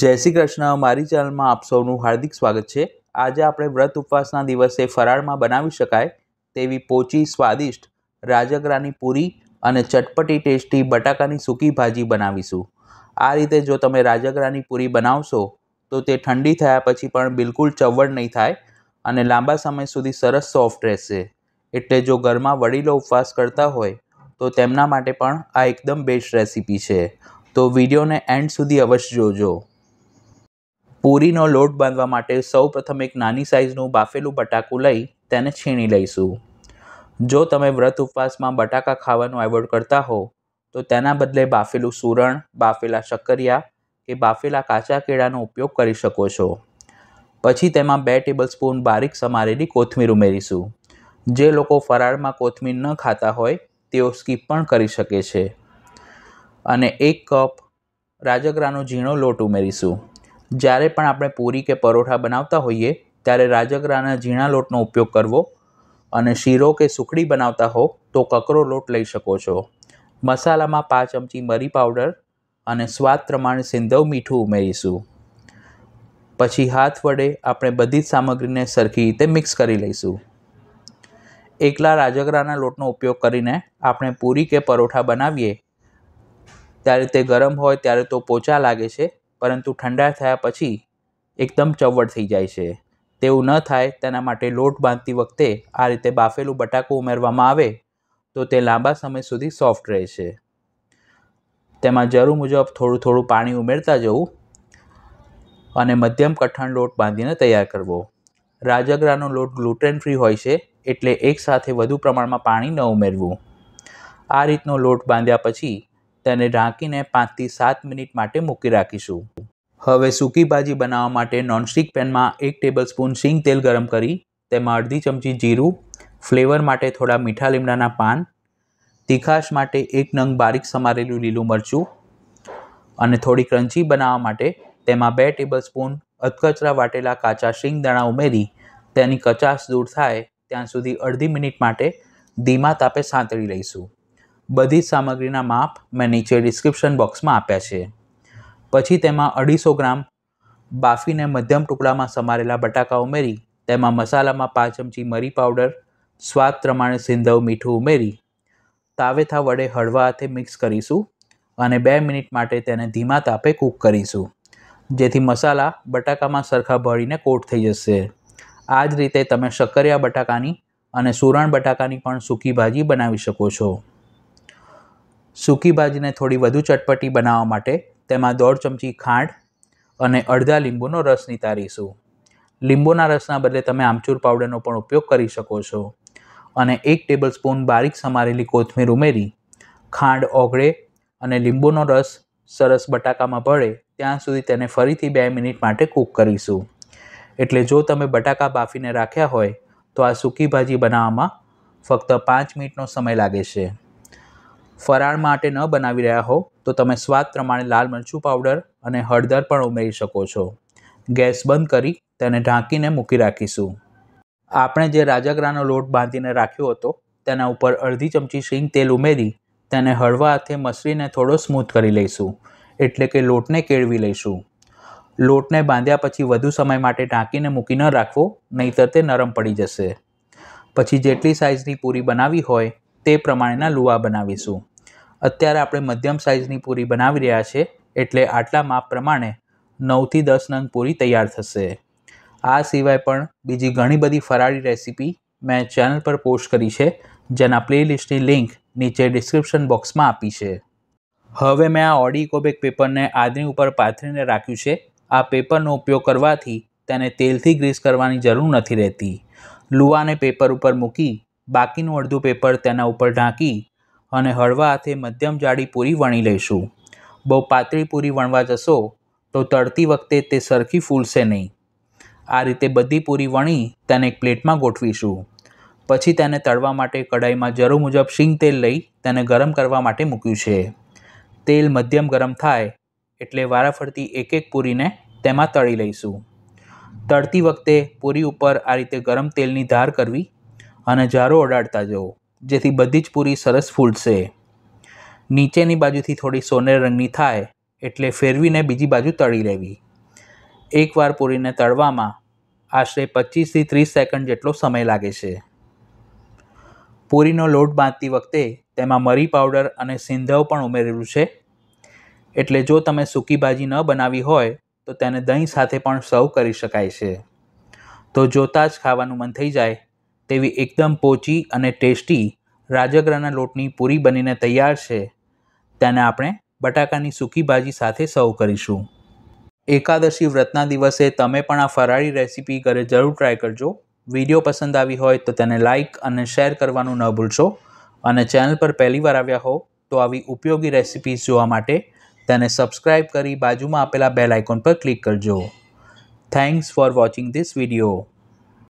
જય શ્રી કૃષ્ણ મારી ચેનલમાં આપ સૌનું હાર્દિક સ્વાગત છે આજે આપણે વ્રત ઉપવાસના દિવસે ફરાળમાં બનાવી શકાય તેવી પોચી સ્વાદિષ્ટ રાજગરાની પૂરી અને ચટપટી ટેસ્ટી બટાકાની સૂકી ભાજી બનાવીશું આ રીતે જો તમે રાજગરાની પૂરી બનાવશો તો તે ઠંડી થયા પછી પણ બિલકુલ ચવડ નહીં થાય અને લાંબા સમય સુધી સરસ સોફ્ટ રહેશે એટલે જો ઘરમાં વડીલો ઉપવાસ કરતા હોય તો તેમના માટે પણ આ એકદમ બેસ્ટ રેસીપી છે તો વિડીયોને એન્ડ સુધી અવશ્ય જોજો પૂરીનો લોટ બાંધવા માટે સૌપ્રથમ એક નાની સાઇઝનું બાફેલું બટાકું લઈ તેને છીણી લઈશું જો તમે વ્રત ઉપવાસમાં બટાકા ખાવાનું એવોઇડ કરતા હો તો તેના બદલે બાફેલું સૂરણ બાફેલા શક્કરિયા કે બાફેલા કાચા કેળાનો ઉપયોગ કરી શકો છો પછી તેમાં બે ટેબલસ્પૂન બારીક સમારેલી કોથમીર ઉમેરીશું જે લોકો ફરાળમાં કોથમીર ન ખાતા હોય તેઓ સ્કીપ પણ કરી શકે છે અને એક કપ રાજગરાનો ઝીણો લોટ ઉમેરીશું જ્યારે પણ આપણે પૂરી કે પરોઠા બનાવતા હોઈએ ત્યારે રાજગરાના ઝીણા લોટનો ઉપયોગ કરવો અને શીરો કે સુખડી બનાવતા હો તો કકરો લોટ લઈ શકો છો મસાલામાં પાંચ ચમચી મરી પાવડર અને સ્વાદ પ્રમાણે સિંધવ મીઠું ઉમેરીશું પછી હાથ વડે આપણે બધી જ સામગ્રીને સરખી રીતે મિક્સ કરી લઈશું એકલા રાજગરાના લોટનો ઉપયોગ કરીને આપણે પૂરી કે પરોઠા બનાવીએ ત્યારે તે ગરમ હોય ત્યારે તો પોચા લાગે છે પરંતુ ઠંડા થયા પછી એકદમ ચવડ થઈ જાય છે તેવું ન થાય તેના માટે લોટ બાંધતી વખતે આ રીતે બાફેલું બટાકું ઉમેરવામાં આવે તો તે લાંબા સમય સુધી સોફ્ટ રહે છે તેમાં જરૂર મુજબ થોડું થોડું પાણી ઉમેરતા જવું અને મધ્યમ કઠણ લોટ બાંધીને તૈયાર કરવો રાજગરાનો લોટ ગ્લુટેન ફ્રી હોય છે એટલે એકસાથે વધુ પ્રમાણમાં પાણી ન ઉમેરવું આ રીતનો લોટ બાંધ્યા પછી તેને ઢાંકીને પાંચથી સાત મિનિટ માટે મૂકી રાખીશું હવે સૂકી ભાજી બનાવવા માટે નોનસ્ટિક પેનમાં એક ટેબલ સ્પૂન સિંગ તેલ ગરમ કરી તેમાં અડધી ચમચી જીરું ફ્લેવર માટે થોડા મીઠા લીમડાના પાન તીખાશ માટે એક નંગ બારીક સમારેલું લીલું મરચું અને થોડી ક્રન્ચી બનાવવા માટે તેમાં બે ટેબલ સ્પૂન અધકચરા વાટેલા કાચા શીંગ દાણા ઉમેરી તેની કચાશ દૂર થાય ત્યાં સુધી અડધી મિનિટ માટે ધીમા તાપે સાંતળી લઈશું બધી જ સામગ્રીના માપ મેં નીચે ડિસ્ક્રિપ્શન બોક્સમાં આપ્યા છે પછી તેમાં અઢીસો ગ્રામ બાફીને મધ્યમ ટુકડામાં સમારેલા બટાકા ઉમેરી તેમાં મસાલામાં પાંચ ચમચી મરી પાવડર સ્વાદ પ્રમાણે સિંધવ મીઠું ઉમેરી તાવેથા વડે હળવા હાથે મિક્સ કરીશું અને બે મિનિટ માટે તેને ધીમા તાપે કૂક કરીશું જેથી મસાલા બટાકામાં સરખા ભળીને કોટ થઈ જશે આ જ રીતે તમે શક્કરિયા બટાકાની અને સુરણ બટાકાની પણ સૂકી ભાજી બનાવી શકો છો સૂકી ભાજીને થોડી વધુ ચટપટી બનાવવા માટે તેમાં દોઢ ચમચી ખાંડ અને અડધા લીંબુનો રસ નિતારીશું લીંબુના રસના બદલે તમે આમચૂર પાવડરનો પણ ઉપયોગ કરી શકો છો અને એક ટેબલ સ્પૂન બારીક સમારેલી કોથમીર ઉમેરી ખાંડ ઓગળે અને લીંબુનો રસ સરસ બટાકામાં ભળે ત્યાં સુધી તેને ફરીથી બે મિનિટ માટે કૂક કરીશું એટલે જો તમે બટાકા બાફીને રાખ્યા હોય તો આ સૂકી ભાજી બનાવવામાં ફક્ત પાંચ મિનિટનો સમય લાગે છે ફરાળ માટે ન બનાવી રહ્યા હો તો તમે સ્વાદ પ્રમાણે લાલ મરચું પાવડર અને હળદર પણ ઉમેરી શકો છો ગેસ બંધ કરી તેને ઢાંકીને મૂકી રાખીશું આપણે જે રાજાગરાનો લોટ બાંધીને રાખ્યો હતો તેના ઉપર અડધી ચમચી શીંગ તેલ ઉમેરી તેને હળવા હાથે મસળીને થોડો સ્મૂથ કરી લઈશું એટલે કે લોટને કેળવી લઈશું લોટને બાંધ્યા પછી વધુ સમય માટે ઢાંકીને મૂકી ન રાખવો નહીંતર તે નરમ પડી જશે પછી જેટલી સાઇઝની પૂરી બનાવી હોય તે પ્રમાણેના લુવા બનાવીશું અત્યારે આપણે મધ્યમ સાઇઝની પૂરી બનાવી રહ્યા છે એટલે આટલા માપ પ્રમાણે નવથી દસ નંગ પૂરી તૈયાર થશે આ સિવાય પણ બીજી ઘણી બધી ફરાળી રેસીપી મેં ચેનલ પર પોસ્ટ કરી છે જેના પ્લેલિસ્ટની લિંક નીચે ડિસ્ક્રિપ્શન બોક્સમાં આપી છે હવે મેં આ ઓડી કોબેક પેપરને આદરી ઉપર પાથરીને રાખ્યું છે આ પેપરનો ઉપયોગ કરવાથી તેને તેલથી ગ્રીસ કરવાની જરૂર નથી રહેતી લુવાને પેપર ઉપર મૂકી બાકીનું અડધું પેપર તેના ઉપર ઢાંકી અને હળવા હાથે મધ્યમ જાડી પૂરી વણી લઈશું બહુ પાતળી પૂરી વણવા જશો તો તળતી વખતે તે સરખી ફૂલશે નહીં આ રીતે બધી પૂરી વણી તેને એક પ્લેટમાં ગોઠવીશું પછી તેને તળવા માટે કઢાઈમાં જરૂર મુજબ શીંગ તેલ લઈ તેને ગરમ કરવા માટે મૂક્યું છે તેલ મધ્યમ ગરમ થાય એટલે વારાફરતી એક એક પૂરીને તેમાં તળી લઈશું તળતી વખતે પૂરી ઉપર આ રીતે ગરમ તેલની ધાર કરવી અને જારો ઓડાડતા જવો જેથી બધી જ પૂરી સરસ ફૂલશે નીચેની બાજુથી થોડી સોનેર રંગની થાય એટલે ફેરવીને બીજી બાજુ તળી લેવી એકવાર પૂરીને તળવામાં આશરે પચીસથી ત્રીસ સેકન્ડ જેટલો સમય લાગે છે પૂરીનો લોટ બાંધતી વખતે તેમાં મરી પાવડર અને સિંધવ પણ ઉમેરેલું છે એટલે જો તમે સૂકી ભાજી ન બનાવી હોય તો તેને દહીં સાથે પણ સર્વ કરી શકાય છે તો જોતાં જ ખાવાનું મન થઈ જાય તેવી એકદમ પોચી અને ટેસ્ટી રાજગરાના લોટની પૂરી બનીને તૈયાર છે તેને આપણે બટાકાની સૂકી ભાજી સાથે સર્વ કરીશું એકાદશી વ્રતના દિવસે તમે પણ આ ફરાળી રેસીપી ઘરે જરૂર ટ્રાય કરજો વિડીયો પસંદ આવી હોય તો તેને લાઇક અને શેર કરવાનું ન ભૂલશો અને ચેનલ પર પહેલીવાર આવ્યા હો તો આવી ઉપયોગી રેસિપીઝ જોવા માટે તેને સબસ્ક્રાઇબ કરી બાજુમાં આપેલા બેલ આઇકોન પર ક્લિક કરજો thanks for watching this video